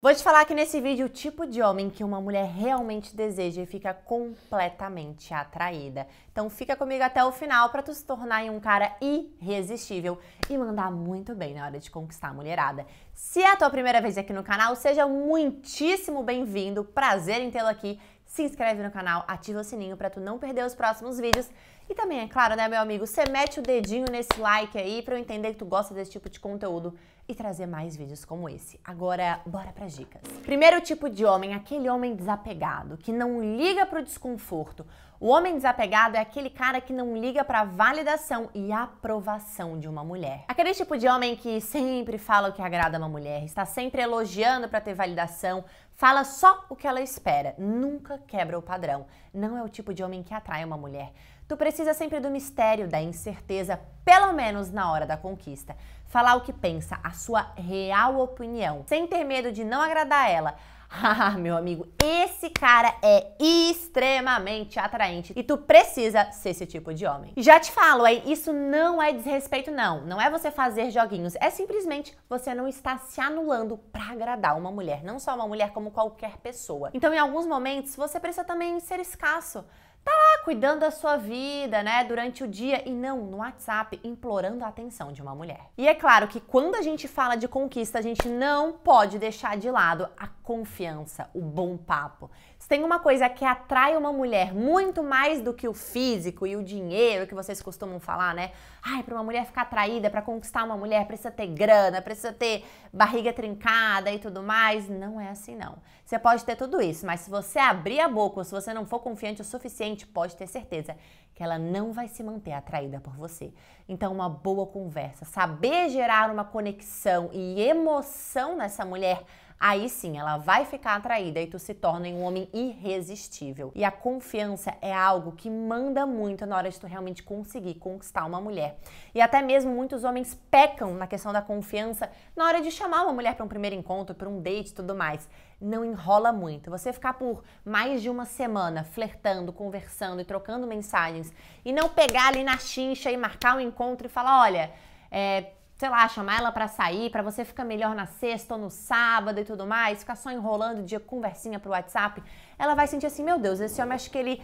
Vou te falar aqui nesse vídeo o tipo de homem que uma mulher realmente deseja e fica completamente atraída. Então fica comigo até o final para tu se tornar um cara irresistível e mandar muito bem na hora de conquistar a mulherada. Se é a tua primeira vez aqui no canal, seja muitíssimo bem-vindo. Prazer em tê-lo aqui. Se inscreve no canal, ativa o sininho para tu não perder os próximos vídeos. E também, é claro, né, meu amigo, você mete o dedinho nesse like aí para eu entender que tu gosta desse tipo de conteúdo e trazer mais vídeos como esse. Agora, bora para dicas. Primeiro tipo de homem, aquele homem desapegado, que não liga para o desconforto. O homem desapegado é aquele cara que não liga para validação e aprovação de uma mulher. Aquele tipo de homem que sempre fala o que agrada uma mulher, está sempre elogiando para ter validação, fala só o que ela espera, nunca quebra o padrão. Não é o tipo de homem que atrai uma mulher. Tu precisa sempre do mistério, da incerteza, pelo menos na hora da conquista. Falar o que pensa, a sua real opinião, sem ter medo de não agradar ela. Ah, meu amigo, esse cara é extremamente atraente e tu precisa ser esse tipo de homem. Já te falo, hein, isso não é desrespeito não, não é você fazer joguinhos, é simplesmente você não está se anulando para agradar uma mulher, não só uma mulher como qualquer pessoa. Então, em alguns momentos, você precisa também ser escasso. Tá lá cuidando da sua vida, né, durante o dia e não no WhatsApp implorando a atenção de uma mulher. E é claro que quando a gente fala de conquista, a gente não pode deixar de lado a confiança, o bom papo. Se tem uma coisa que atrai uma mulher muito mais do que o físico e o dinheiro que vocês costumam falar, né? Ai, para uma mulher ficar atraída, para conquistar uma mulher precisa ter grana, precisa ter barriga trincada e tudo mais, não é assim não. Você pode ter tudo isso, mas se você abrir a boca, se você não for confiante o suficiente, pode ter certeza que ela não vai se manter atraída por você. Então, uma boa conversa, saber gerar uma conexão e emoção nessa mulher aí sim ela vai ficar atraída e tu se torna um homem irresistível. E a confiança é algo que manda muito na hora de tu realmente conseguir conquistar uma mulher. E até mesmo muitos homens pecam na questão da confiança na hora de chamar uma mulher para um primeiro encontro, para um date e tudo mais. Não enrola muito. Você ficar por mais de uma semana flertando, conversando e trocando mensagens amigos. E não pegar ali na chincha e marcar um encontro e falar, olha, é, sei lá, chamar ela para sair, para você ficar melhor na sexta ou no sábado e tudo mais, ficar só enrolando dia conversinha pro WhatsApp, ela vai sentir assim, meu Deus, esse homem acho que ele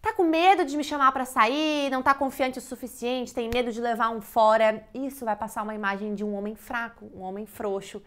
tá com medo de me chamar para sair, não tá confiante o suficiente, tem medo de levar um fora. Isso vai passar uma imagem de um homem fraco, um homem frouxo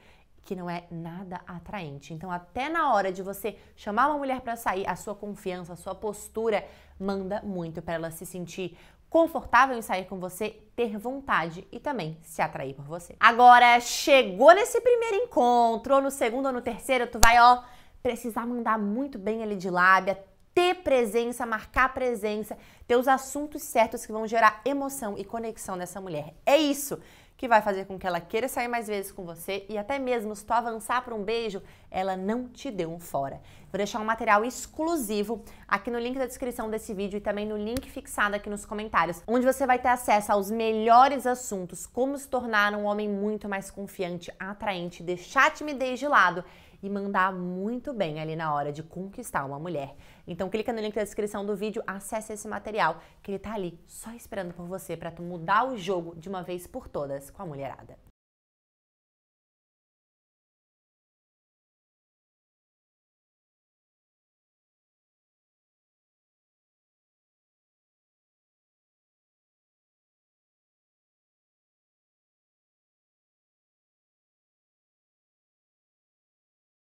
que não é nada atraente. Então, até na hora de você chamar uma mulher para sair, a sua confiança, a sua postura manda muito para ela se sentir confortável em sair com você, ter vontade e também se atrair por você. Agora, chegou nesse primeiro encontro, ou no segundo ou no terceiro, tu vai, ó, precisar mandar muito bem ali de lábia, ter presença, marcar presença, ter os assuntos certos que vão gerar emoção e conexão nessa mulher. É isso que vai fazer com que ela queira sair mais vezes com você e até mesmo se tu avançar para um beijo, ela não te deu um fora. Vou deixar um material exclusivo aqui no link da descrição desse vídeo e também no link fixado aqui nos comentários, onde você vai ter acesso aos melhores assuntos, como se tornar um homem muito mais confiante, atraente, deixar a timidez de lado e mandar muito bem ali na hora de conquistar uma mulher. Então clica no link da descrição do vídeo, acesse esse material que ele tá ali só esperando por você para tu mudar o jogo de uma vez por todas com a mulherada.